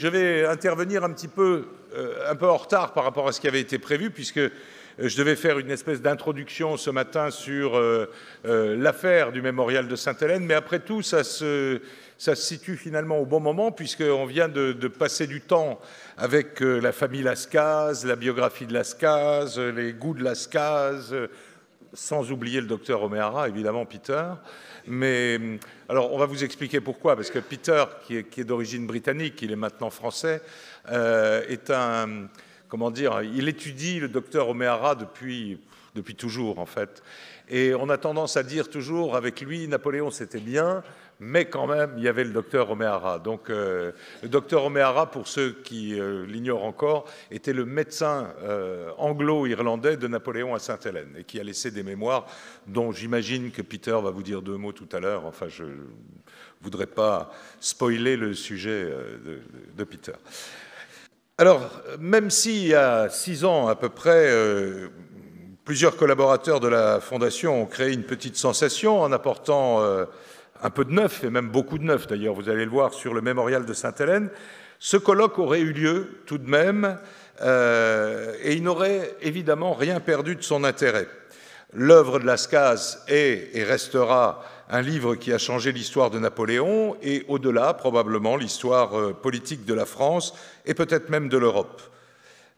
Je vais intervenir un petit peu, euh, un peu en retard par rapport à ce qui avait été prévu, puisque euh, je devais faire une espèce d'introduction ce matin sur euh, l'affaire du mémorial de Sainte-Hélène, mais après tout, ça se, ça situe finalement au bon moment, puisqu'on vient de, de, passer du temps avec la famille Lascaz, la biographie de Lascaz, les goûts de Lascaz, sans oublier le docteur O'Meara, évidemment, Peter. Mais mm, alors, on va vous expliquer pourquoi, parce que Peter, qui est, d'origine britannique, il est maintenant français, euh, est un comment dire, il étudie le docteur Omeara depuis, depuis toujours, en fait. Et on a tendance à dire toujours, avec lui, Napoléon, c'était bien, mais quand même, il y avait le docteur Omeara. Donc, euh, le docteur Omeara, pour ceux qui euh, l'ignorent encore, était le médecin euh, anglo-irlandais de Napoléon à Sainte-Hélène et qui a laissé des mémoires dont j'imagine que Peter va vous dire deux mots tout à l'heure. Enfin, je ne voudrais pas spoiler le sujet de Peter. Alors, même si il y a six ans à peu près, euh, plusieurs collaborateurs de la Fondation ont créé une petite sensation en apportant euh, un peu de neuf, et même beaucoup de neuf d'ailleurs, vous allez le voir sur le mémorial de Sainte-Hélène, ce colloque aurait eu lieu tout de même, euh, et il n'aurait évidemment rien perdu de son intérêt. L'œuvre de Lascaz est et restera un livre qui a changé l'histoire de Napoléon et au-delà probablement l'histoire euh, politique de la France et peut-être même de l'Europe.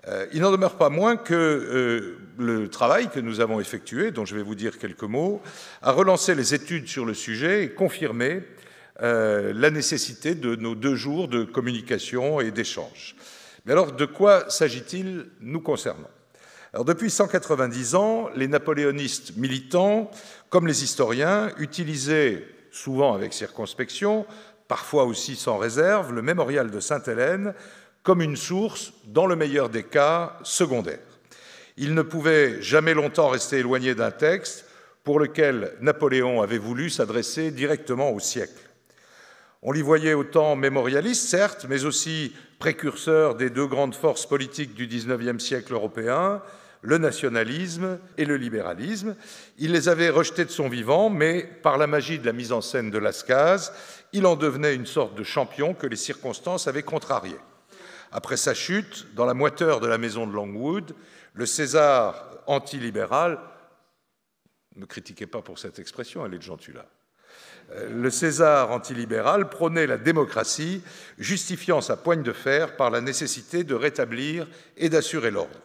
Euh, il n'en demeure pas moins que euh, le travail que nous avons effectué, dont je vais vous dire quelques mots, a relancé les études sur le sujet et confirmé la nécessité de nos deux jours de communication et d'échange. Mais alors, de quoi s'agit-il nous concernant depuis 190 ans, les napoléonistes militants, comme les historiens, utilisaient souvent avec circonspection, parfois aussi sans réserve, le mémorial de Sainte-Hélène comme une source, dans le meilleur des cas, secondaire. Ils ne pouvaient jamais longtemps rester éloignés d'un texte pour lequel Napoléon avait voulu s'adresser directement au siècle. On l'y voyait autant mémorialiste, certes, mais aussi précurseur des deux grandes forces politiques du XIXe siècle européen, le nationalisme et le libéralisme. Il les avait rejetés de son vivant, mais par la magie de la mise en scène de Lascaz, il en devenait une sorte de champion que les circonstances avaient contrarié. Après sa chute, dans la moiteur de la maison de Longwood, le César antilibéral, ne critiquez pas pour cette expression, elle est de Gentula, euh, le César antilibéral prônait la démocratie, justifiant sa poigne de fer par la nécessité de rétablir et d'assurer l'ordre.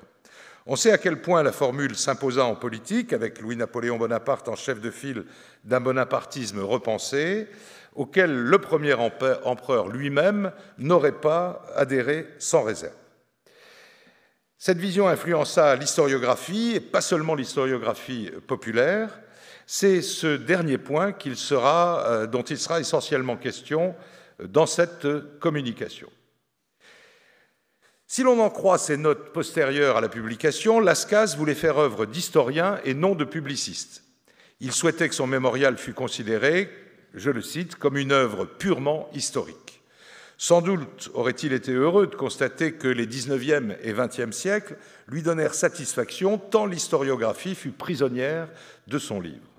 On sait à quel point la formule s'imposa en politique, avec Louis-Napoléon Bonaparte en chef de file d'un bonapartisme repensé, auquel le premier empereur lui-même n'aurait pas adhéré sans réserve. Cette vision influença l'historiographie, et pas seulement l'historiographie populaire. C'est ce dernier point sera, euh, dont il sera essentiellement question dans cette communication. Si l'on en croit ses notes postérieures à la publication, Lascaz voulait faire œuvre d'historien et non de publiciste. Il souhaitait que son mémorial fût considéré, je le cite, comme une œuvre purement historique. Sans doute aurait-il été heureux de constater que les 19e et 20e siècles lui donnèrent satisfaction tant l'historiographie fut prisonnière de son livre.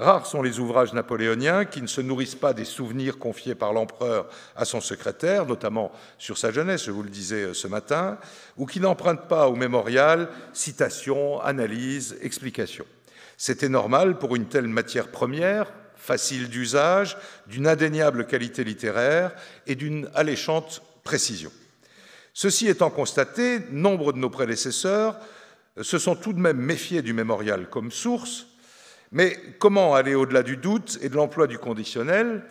Rares sont les ouvrages napoléoniens qui ne se nourrissent pas des souvenirs confiés par l'empereur à son secrétaire, notamment sur sa jeunesse, je vous le disais euh, ce matin, ou qui n'empruntent pas au mémorial citations, analyses, explications. C'était normal pour une telle matière première, facile d'usage, d'une indéniable qualité littéraire et d'une alléchante précision. Ceci étant constaté, nombre de nos prédécesseurs se sont tout de même méfiés du mémorial comme source, mais comment aller au-delà du doute et de l'emploi du conditionnel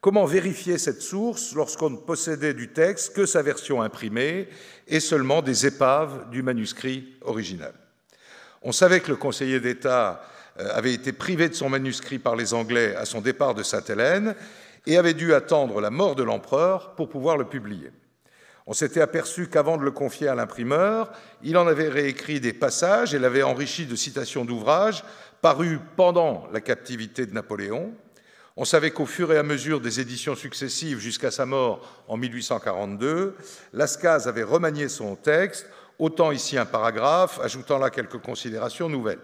Comment vérifier cette source lorsqu'on ne possédait du texte que sa version imprimée et seulement des épaves du manuscrit original On savait que le conseiller d'État euh, avait été privé de son manuscrit par les Anglais à son départ de Sainte-Hélène et avait dû attendre la mort de l'empereur pour pouvoir le publier. On s'était aperçu qu'avant de le confier à l'imprimeur, il en avait réécrit des passages et l'avait enrichi de citations d'ouvrages paru pendant la captivité de Napoléon. On savait qu'au fur et à mesure des éditions successives jusqu'à sa mort en 1842, Lascaz avait remanié son texte, autant ici un paragraphe, ajoutant là quelques considérations nouvelles.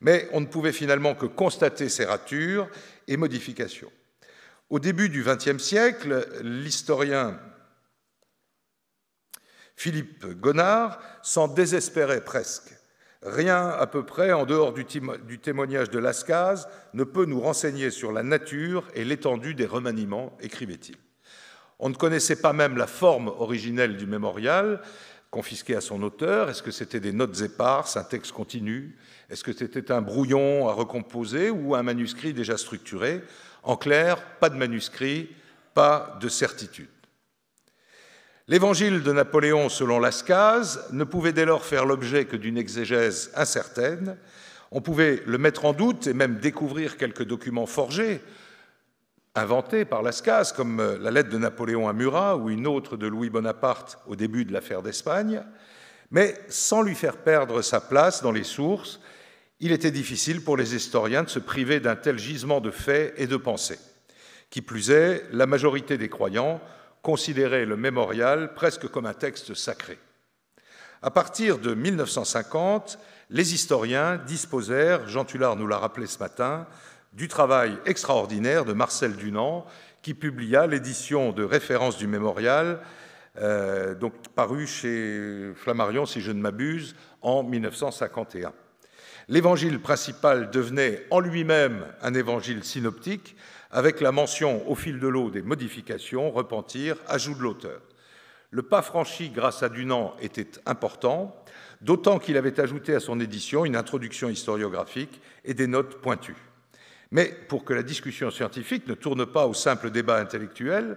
Mais on ne pouvait finalement que constater ces ratures et modifications. Au début du XXe siècle, l'historien Philippe Gonard s'en désespérait presque. Rien à peu près, en dehors du, témoignage de Lascaz, ne peut nous renseigner sur la nature et l'étendue des remaniements, écrivait-il. On ne connaissait pas même la forme originelle du mémorial confisqué à son auteur. Est-ce que c'était des notes éparses, un texte continu Est-ce que c'était un brouillon à recomposer ou un manuscrit déjà structuré En clair, pas de manuscrit, pas de certitude. L'évangile de Napoléon, selon Lascaz, ne pouvait dès lors faire l'objet que d'une exégèse incertaine. On pouvait le mettre en doute et même découvrir quelques documents forgés, inventés par Lascaz, comme euh, la lettre de Napoléon à Murat ou une autre de Louis Bonaparte au début de l'affaire d'Espagne. Mais sans lui faire perdre sa place dans les sources, il était difficile pour les historiens de se priver d'un tel gisement de faits et de pensées. Qui plus est, la majorité des croyants considérer le mémorial presque comme un texte sacré. À partir de 1950, les historiens disposèrent, Jean Tullard nous l'a rappelé ce matin, du travail extraordinaire de Marcel Dunant, qui publia l'édition de référence du mémorial, euh, donc parue chez Flammarion, si je ne m'abuse, en 1951. L'évangile principal devenait en lui-même un évangile synoptique, avec la mention au fil de l'eau des modifications, repentir, ajout de l'auteur. Le pas franchi grâce à Dunant était important, d'autant qu'il avait ajouté à son édition une introduction historiographique et des notes pointues. Mais pour que la discussion scientifique ne tourne pas au simple débat intellectuel,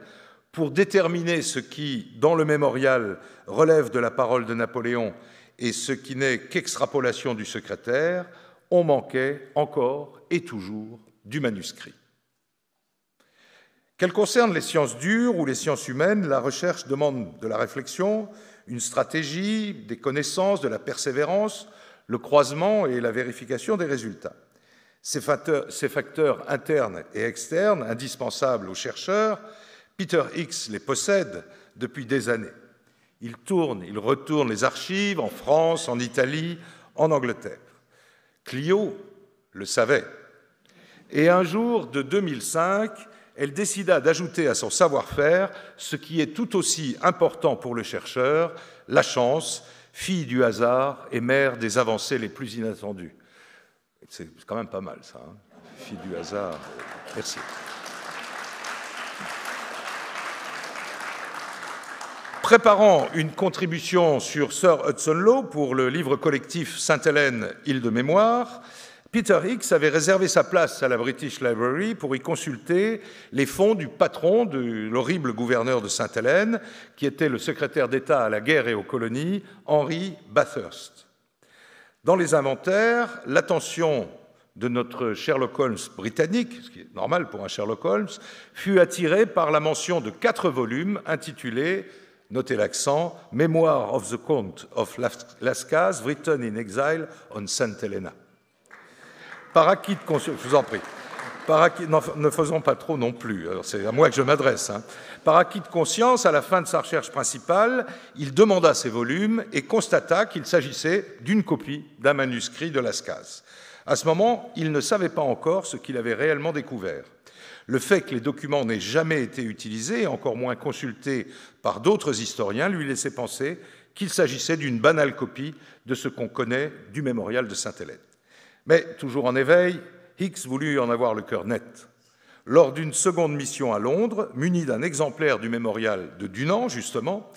pour déterminer ce qui, dans le mémorial, relève de la parole de Napoléon et ce qui n'est qu'extrapolation du secrétaire, on manquait encore et toujours du manuscrit. Qu'elles concernent les sciences dures ou les sciences humaines, la recherche demande de la réflexion, une stratégie, des connaissances, de la persévérance, le croisement et la vérification des résultats. Ces facteurs, ces facteurs, internes et externes, indispensables aux chercheurs, Peter Hicks les possède depuis des années. Il tourne, il retourne les archives en France, en Italie, en Angleterre. Clio le savait. Et un jour de 2005 elle décida d'ajouter à son savoir-faire ce qui est tout aussi important pour le chercheur, la chance, fille du hasard et mère des avancées les plus inattendues. C'est quand même pas mal ça, hein. fille du hasard. Merci. Préparant une contribution sur Sir Hudson Law pour le livre collectif Sainte-Hélène, île de mémoire, Peter Hicks avait réservé sa place à la British Library pour y consulter les fonds du patron de l'horrible gouverneur de Sainte-Hélène, qui était le secrétaire d'État à la guerre et aux colonies, Henry Bathurst. Dans les inventaires, l'attention de notre Sherlock Holmes britannique, ce qui est normal pour un Sherlock Holmes, fut attirée par la mention de quatre volumes intitulés notez l'accent, Memoir of the Count of Las written in exile on Sainte-Hélène Helena. Par acquis de conscience, vous en prie. Par ne faisons pas trop non plus, c'est à moi que je m'adresse. Hein. Par de conscience, à la fin de sa recherche principale, il demanda ses volumes et constata qu'il s'agissait d'une copie d'un manuscrit de Lascaz. À ce moment, il ne savait pas encore ce qu'il avait réellement découvert. Le fait que les documents n'aient jamais été utilisés, encore moins consultés par d'autres historiens, lui laissait penser qu'il s'agissait d'une banale copie de ce qu'on connaît du mémorial de Sainte-Hélène. Mais, toujours en éveil, Hicks voulut en avoir le cœur net. Lors d'une seconde mission à Londres, muni d'un exemplaire du mémorial de Dunant, justement,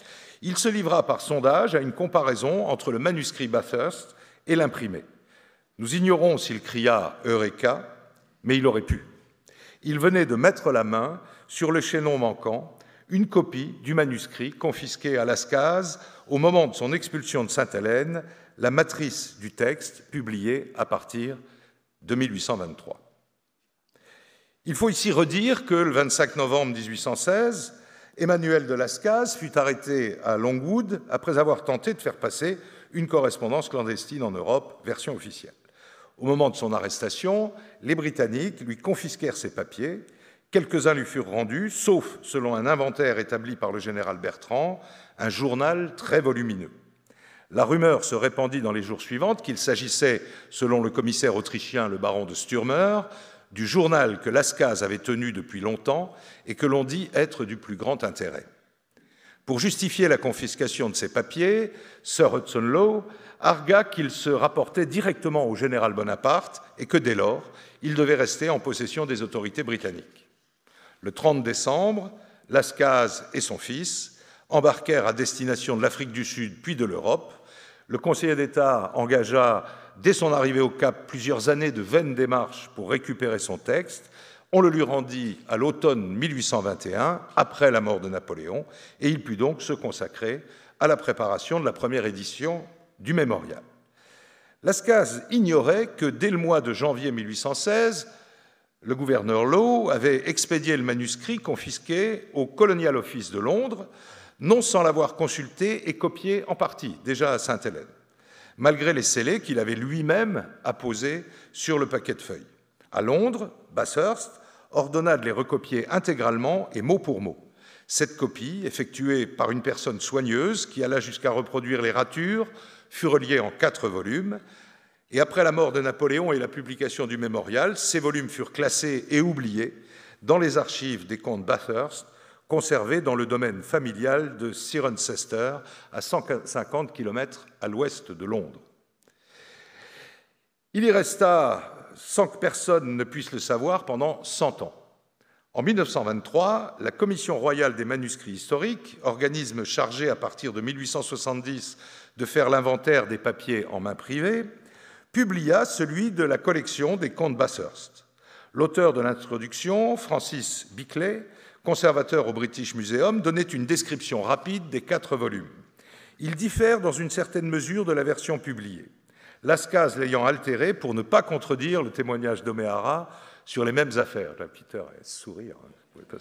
il se livra par sondage à une comparaison entre le manuscrit Bathurst et l'imprimé. Nous ignorons s'il cria Eureka, mais il aurait pu. Il venait de mettre la main sur le chaînon manquant, une copie du manuscrit confisqué à Lascaz au moment de son expulsion de Sainte-Hélène la matrice du texte publié à partir de 1823. Il faut ici redire que le 25 novembre 1816, Emmanuel de Lascaz fut arrêté à Longwood après avoir tenté de faire passer une correspondance clandestine en Europe, version officielle. Au moment de son arrestation, les Britanniques lui confisquèrent ses papiers. Quelques-uns lui furent rendus, sauf, selon un inventaire établi par le général Bertrand, un journal très volumineux. La rumeur se répandit dans les jours suivants qu'il s'agissait, selon le commissaire autrichien le baron de Stürmer, du journal que Lascaz avait tenu depuis longtemps et que l'on dit être du plus grand intérêt. Pour justifier la confiscation de ces papiers, Sir Hudson Lowe argua qu'il se rapportait directement au général Bonaparte et que dès lors, il devait rester en possession des autorités britanniques. Le 30 décembre, Lascaz et son fils embarquèrent à destination de l'Afrique du Sud puis de l'Europe, le conseiller d'État engagea dès son arrivée au Cap plusieurs années de vaines démarches pour récupérer son texte. On le lui rendit à l'automne 1821, après la mort de Napoléon, et il put donc se consacrer à la préparation de la première édition du mémorial. Lascaz ignorait que dès le mois de janvier 1816, le gouverneur Lowe avait expédié le manuscrit confisqué au Colonial Office de Londres non sans l'avoir consulté et copié en partie, déjà à Sainte-Hélène, malgré les scellés qu'il avait lui-même apposés sur le paquet de feuilles. À Londres, Bathurst ordonna de les recopier intégralement et mot pour mot. Cette copie, effectuée par une personne soigneuse qui alla jusqu'à reproduire les ratures, fut reliée en quatre volumes. Et après la mort de Napoléon et la publication du mémorial, ces volumes furent classés et oubliés dans les archives des comptes Bathurst conservé dans le domaine familial de Cirencester, à 150 km à l'ouest de Londres. Il y resta, sans que personne ne puisse le savoir, pendant 100 ans. En 1923, la Commission royale des manuscrits historiques, organisme chargé à partir de 1870 de faire l'inventaire des papiers en main privée, publia celui de la collection des comtes Bathurst. L'auteur de l'introduction, Francis Bickley, conservateur au British Museum, donnait une description rapide des quatre volumes. Il diffère dans une certaine mesure de la version publiée, Lascaz l'ayant altéré pour ne pas contredire le témoignage d'Omehara sur les mêmes affaires. Peter sourire, hein,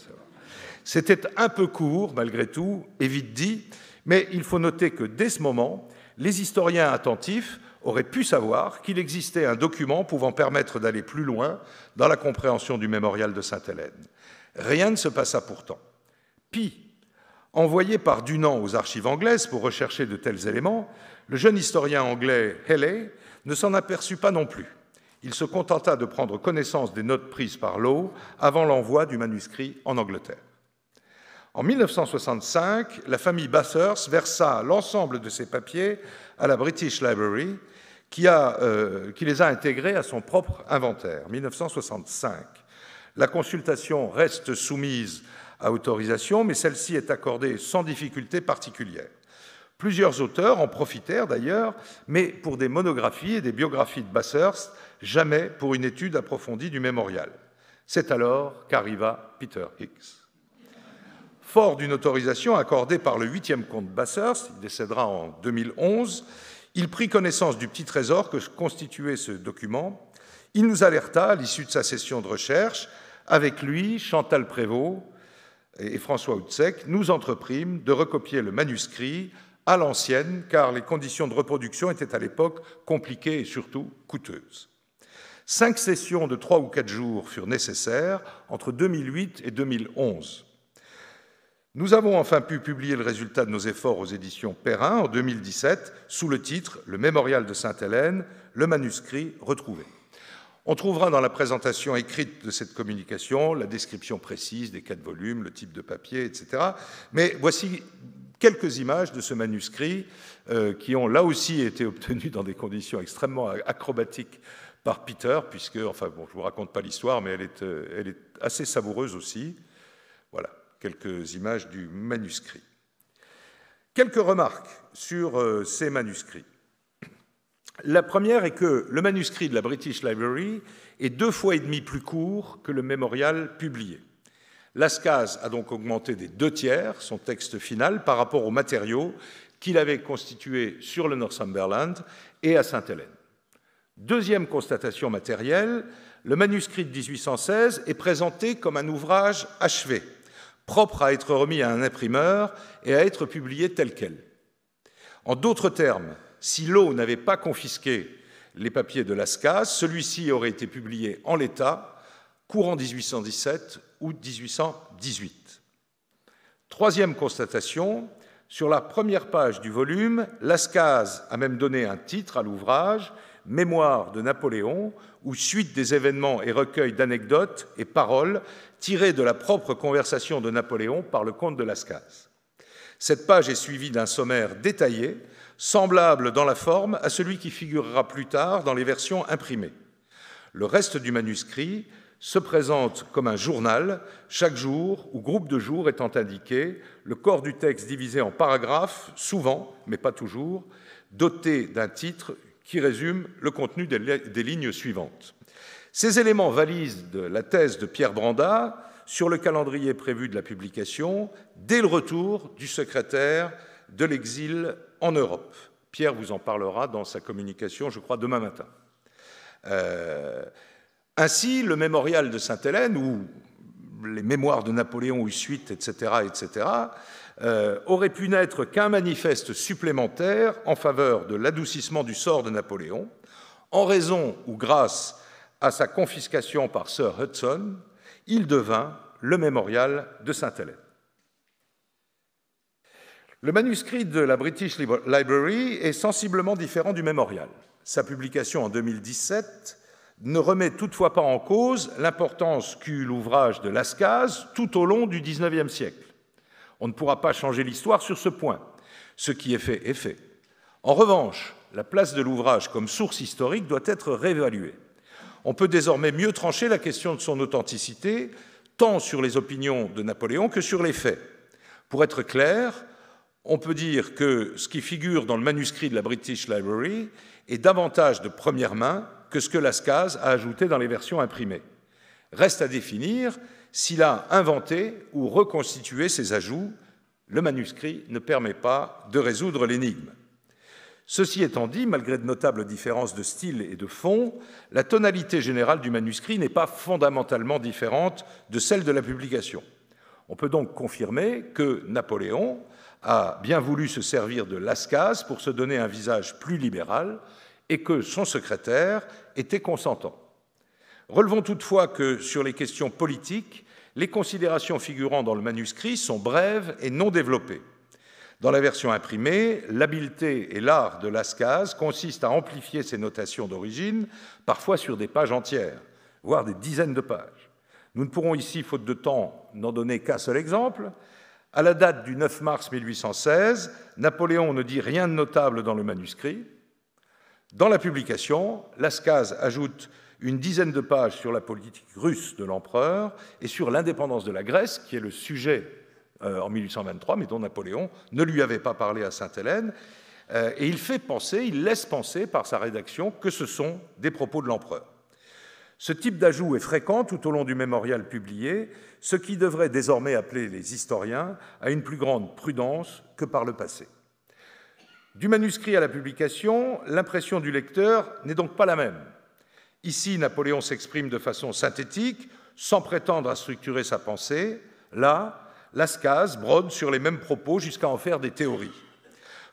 C'était un peu court, malgré tout, et vite dit, mais il faut noter que dès ce moment, les historiens attentifs auraient pu savoir qu'il existait un document pouvant permettre d'aller plus loin dans la compréhension du mémorial de Sainte-Hélène. Rien ne se passa pourtant. Puis, envoyé par Dunant aux archives anglaises pour rechercher de tels éléments, le jeune historien anglais Haley ne s'en aperçut pas non plus. Il se contenta de prendre connaissance des notes prises par Lowe avant l'envoi du manuscrit en Angleterre. En 1965, la famille Bathurst versa l'ensemble de ses papiers à la British Library, qui, euh, qui les a intégrés à son propre inventaire, 1965. La consultation reste soumise à autorisation, mais celle-ci est accordée sans difficulté particulière. Plusieurs auteurs en profitèrent d'ailleurs, mais pour des monographies et des biographies de Bathurst, jamais pour une étude approfondie du mémorial. C'est alors qu'arriva Peter Hicks. Fort d'une autorisation accordée par le 8e comte Bathurst, il décédera en 2011, il prit connaissance du petit trésor que constituait ce document il nous alerta, à l'issue de sa session de recherche, avec lui, Chantal Prévost et François Houtsek, nous entreprîmes de recopier le manuscrit à l'ancienne, car les conditions de reproduction étaient à l'époque compliquées et surtout coûteuses. Cinq sessions de trois ou quatre jours furent nécessaires entre 2008 et 2011. Nous avons enfin pu publier le résultat de nos efforts aux éditions Perrin en 2017 sous le titre Le mémorial de Sainte-Hélène, le manuscrit retrouvé. On trouvera dans la présentation écrite de cette communication la description précise des quatre volumes, le type de papier, etc. Mais voici quelques images de ce manuscrit euh, qui ont là aussi été obtenues dans des conditions extrêmement acrobatiques par Peter, puisque, enfin bon, je ne vous raconte pas l'histoire, mais elle est, euh, elle est assez savoureuse aussi. Voilà, quelques images du manuscrit. Quelques remarques sur euh, ces manuscrits. La première est que le manuscrit de la British Library est deux fois et demi plus court que le mémorial publié. Lascaz a donc augmenté des deux tiers son texte final par rapport aux matériaux qu'il avait constitués sur le Northumberland et à Sainte-Hélène. Deuxième constatation matérielle, le manuscrit de 1816 est présenté comme un ouvrage achevé, propre à être remis à un imprimeur et à être publié tel quel. En d'autres termes, si l'eau n'avait pas confisqué les papiers de Lascaz, celui-ci aurait été publié en l'état, courant 1817 ou 1818. Troisième constatation, sur la première page du volume, Lascaz a même donné un titre à l'ouvrage, Mémoire de Napoléon, ou suite des événements et recueils d'anecdotes et paroles tirées de la propre conversation de Napoléon par le comte de Lascaz. Cette page est suivie d'un sommaire détaillé semblable dans la forme à celui qui figurera plus tard dans les versions imprimées. Le reste du manuscrit se présente comme un journal, chaque jour ou groupe de jours étant indiqué, le corps du texte divisé en paragraphes, souvent, mais pas toujours, doté d'un titre qui résume le contenu des lignes suivantes. Ces éléments valident la thèse de Pierre Branda sur le calendrier prévu de la publication dès le retour du secrétaire de l'exil en Europe. Pierre vous en parlera dans sa communication, je crois, demain matin. Euh, ainsi, le mémorial de Sainte-Hélène, où les mémoires de Napoléon ou suite, etc., etc., euh, aurait pu n'être qu'un manifeste supplémentaire en faveur de l'adoucissement du sort de Napoléon, en raison ou grâce à sa confiscation par Sir Hudson, il devint le mémorial de Sainte-Hélène. Le manuscrit de la British Library est sensiblement différent du mémorial. Sa publication en 2017 ne remet toutefois pas en cause l'importance qu'eut l'ouvrage de Lascaz tout au long du XIXe siècle. On ne pourra pas changer l'histoire sur ce point. Ce qui est fait est fait. En revanche, la place de l'ouvrage comme source historique doit être réévaluée. On peut désormais mieux trancher la question de son authenticité, tant sur les opinions de Napoléon que sur les faits. Pour être clair, on peut dire que ce qui figure dans le manuscrit de la British Library est davantage de première main que ce que Lascaz a ajouté dans les versions imprimées. Reste à définir s'il a inventé ou reconstitué ces ajouts. Le manuscrit ne permet pas de résoudre l'énigme. Ceci étant dit, malgré de notables différences de style et de fond, la tonalité générale du manuscrit n'est pas fondamentalement différente de celle de la publication. On peut donc confirmer que Napoléon a bien voulu se servir de Lascaz pour se donner un visage plus libéral et que son secrétaire était consentant. Relevons toutefois que sur les questions politiques, les considérations figurant dans le manuscrit sont brèves et non développées. Dans la version imprimée, l'habileté et l'art de Lascaz consistent à amplifier ces notations d'origine, parfois sur des pages entières, voire des dizaines de pages. Nous ne pourrons ici, faute de temps, n'en donner qu'un seul exemple, à la date du 9 mars 1816, Napoléon ne dit rien de notable dans le manuscrit. Dans la publication, Lascaz ajoute une dizaine de pages sur la politique russe de l'empereur et sur l'indépendance de la Grèce, qui est le sujet euh, en 1823, mais dont Napoléon ne lui avait pas parlé à Sainte-Hélène. Euh, et il fait penser, il laisse penser par sa rédaction que ce sont des propos de l'empereur. Ce type d'ajout est fréquent tout au long du mémorial publié, ce qui devrait désormais appeler les historiens à une plus grande prudence que par le passé. Du manuscrit à la publication, l'impression du lecteur n'est donc pas la même. Ici, Napoléon s'exprime de façon synthétique, sans prétendre à structurer sa pensée. Là, Lascaz brode sur les mêmes propos jusqu'à en faire des théories.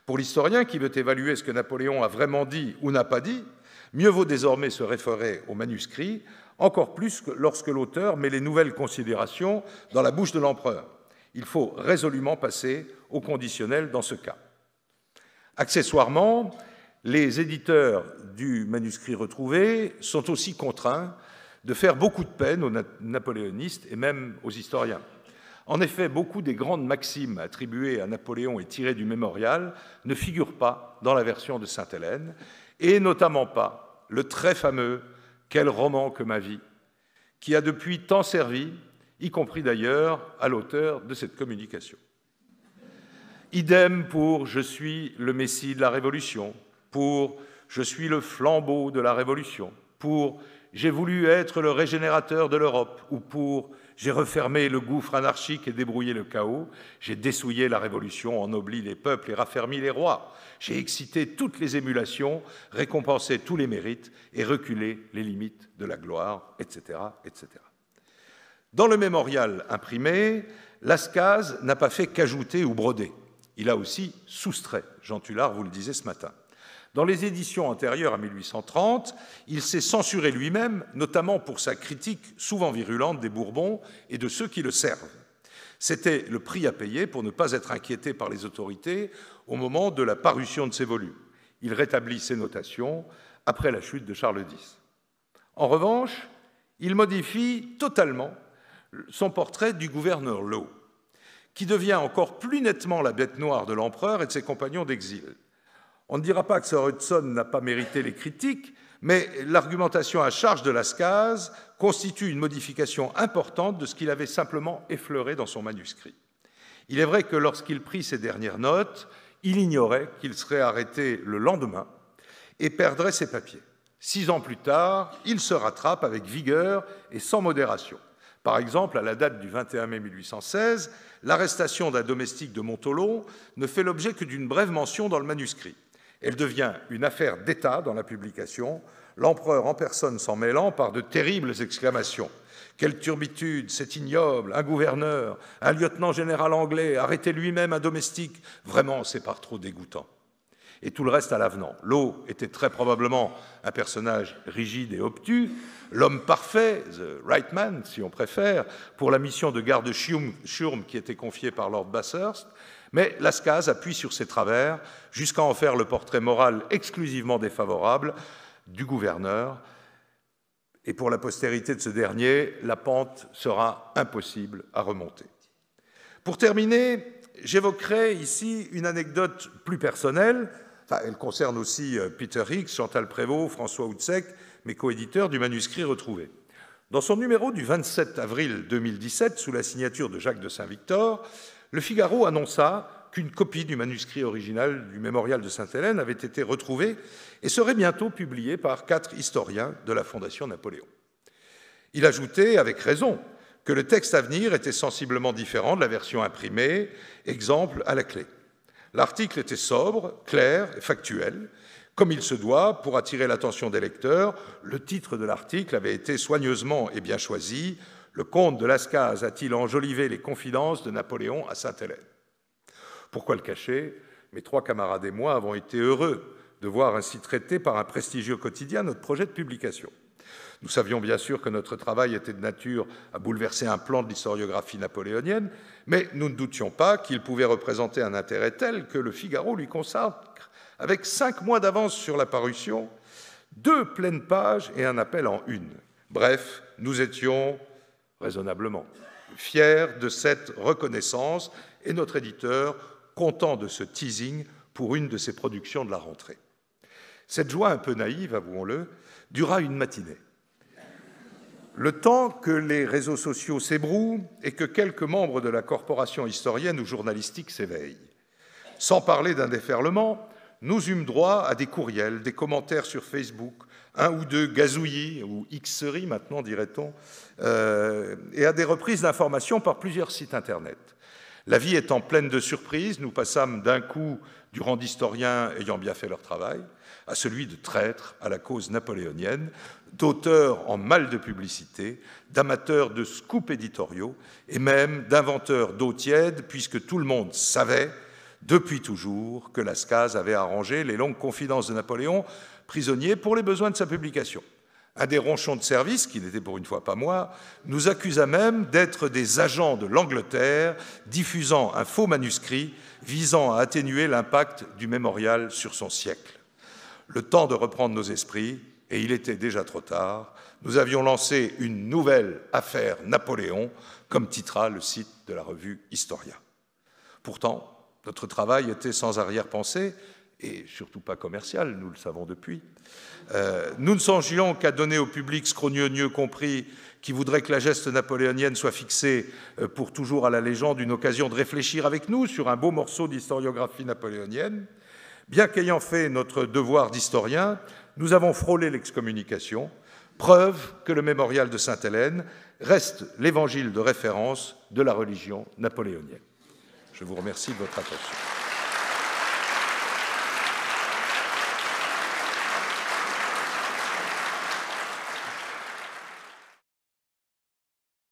Pour l'historien qui veut évaluer ce que Napoléon a vraiment dit ou n'a pas dit, Mieux vaut désormais se référer au manuscrit, encore plus que lorsque l'auteur met les nouvelles considérations dans la bouche de l'empereur. Il faut résolument passer au conditionnel dans ce cas. Accessoirement, les éditeurs du manuscrit retrouvé sont aussi contraints de faire beaucoup de peine aux napoléonistes et même aux historiens. En effet, beaucoup des grandes maximes attribuées à Napoléon et tirées du mémorial ne figurent pas dans la version de Sainte-Hélène, et notamment pas le très fameux Quel roman que ma vie, qui a depuis tant servi, y compris d'ailleurs à l'auteur de cette communication. Idem pour Je suis le Messie de la Révolution, pour Je suis le flambeau de la Révolution, pour J'ai voulu être le régénérateur de l'Europe, ou pour j'ai refermé le gouffre anarchique et débrouillé le chaos. J'ai dessouillé la révolution, ennobli les peuples et raffermi les rois. J'ai excité toutes les émulations, récompensé tous les mérites et reculé les limites de la gloire, etc. etc. Dans le mémorial imprimé, Lascaz n'a pas fait qu'ajouter ou broder. Il a aussi soustrait. Jean Tullard vous le disait ce matin. Dans les éditions antérieures à 1830, il s'est censuré lui-même, notamment pour sa critique souvent virulente des Bourbons et de ceux qui le servent. C'était le prix à payer pour ne pas être inquiété par les autorités au moment de la parution de ses volumes. Il rétablit ses notations après la chute de Charles X. En revanche, il modifie totalement son portrait du gouverneur Lowe, qui devient encore plus nettement la bête noire de l'empereur et de ses compagnons d'exil. On ne dira pas que Sir Hudson n'a pas mérité les critiques, mais l'argumentation à charge de Lascaz constitue une modification importante de ce qu'il avait simplement effleuré dans son manuscrit. Il est vrai que lorsqu'il prit ses dernières notes, il ignorait qu'il serait arrêté le lendemain et perdrait ses papiers. Six ans plus tard, il se rattrape avec vigueur et sans modération. Par exemple, à la date du 21 mai 1816, l'arrestation d'un domestique de Montolon ne fait l'objet que d'une brève mention dans le manuscrit. Elle devient une affaire d'État dans la publication, l'empereur en personne s'en mêlant par de terribles exclamations. Quelle turbitude, Cet ignoble, un gouverneur, un lieutenant général anglais, Arrêter lui-même un domestique, vraiment c'est par trop dégoûtant. Et tout le reste à l'avenant. L'eau était très probablement un personnage rigide et obtus, l'homme parfait, the right man si on préfère, pour la mission de garde Schurm qui était confiée par Lord Bathurst, mais Lascaz appuie sur ses travers jusqu'à en faire le portrait moral exclusivement défavorable du gouverneur. Et pour la postérité de ce dernier, la pente sera impossible à remonter. Pour terminer, j'évoquerai ici une anecdote plus personnelle. elle concerne aussi euh, Peter Hicks, Chantal Prévost, François Houtsek, mes coéditeurs du manuscrit retrouvé. Dans son numéro du 27 avril 2017, sous la signature de Jacques de Saint-Victor, le Figaro annonça qu'une copie du manuscrit original du mémorial de Sainte-Hélène avait été retrouvée et serait bientôt publiée par quatre historiens de la Fondation Napoléon. Il ajoutait, avec raison, que le texte à venir était sensiblement différent de la version imprimée, exemple à la clé. L'article était sobre, clair et factuel. Comme il se doit, pour attirer l'attention des lecteurs, le titre de l'article avait été soigneusement et bien choisi, le comte de Lascaz a-t-il enjolivé les confidences de Napoléon à Sainte-Hélène Pourquoi le cacher Mes trois camarades et moi avons été heureux de voir ainsi traité par un prestigieux quotidien notre projet de publication. Nous savions bien sûr que notre travail était de nature à bouleverser un plan de l'historiographie napoléonienne, mais nous ne doutions pas qu'il pouvait représenter un intérêt tel que le Figaro lui consacre, avec cinq mois d'avance sur la parution, deux pleines pages et un appel en une. Bref, nous étions raisonnablement, fier de cette reconnaissance et notre éditeur content de ce teasing pour une de ses productions de la rentrée. Cette joie un peu naïve, avouons-le, dura une matinée. Le temps que les réseaux sociaux s'ébrouent et que quelques membres de la corporation historienne ou journalistique s'éveillent. Sans parler d'un déferlement, nous eûmes droit à des courriels, des commentaires sur Facebook, un ou deux gazouillis ou xeries maintenant dirait-on, euh, et à des reprises d'informations par plusieurs sites internet. La vie étant pleine de surprises, nous passâmes d'un coup du rang d'historiens ayant bien fait leur travail à celui de traître à la cause napoléonienne, d'auteurs en mal de publicité, d'amateurs de scoops éditoriaux et même d'inventeurs d'eau tiède, puisque tout le monde savait depuis toujours que Lascaz avait arrangé les longues confidences de Napoléon prisonnier pour les besoins de sa publication. Un des ronchons de service, qui n'était pour une fois pas moi, nous accusa même d'être des agents de l'Angleterre diffusant un faux manuscrit visant à atténuer l'impact du mémorial sur son siècle. Le temps de reprendre nos esprits, et il était déjà trop tard, nous avions lancé une nouvelle affaire Napoléon, comme titra le site de la revue Historia. Pourtant, notre travail était sans arrière-pensée et surtout pas commercial, nous le savons depuis. Euh, nous ne songions qu'à donner au public scrogneux compris qui voudrait que la geste napoléonienne soit fixée euh, pour toujours à la légende une occasion de réfléchir avec nous sur un beau morceau d'historiographie napoléonienne. Bien qu'ayant fait notre devoir d'historien, nous avons frôlé l'excommunication, preuve que le mémorial de Sainte-Hélène reste l'évangile de référence de la religion napoléonienne. Je vous remercie de votre attention.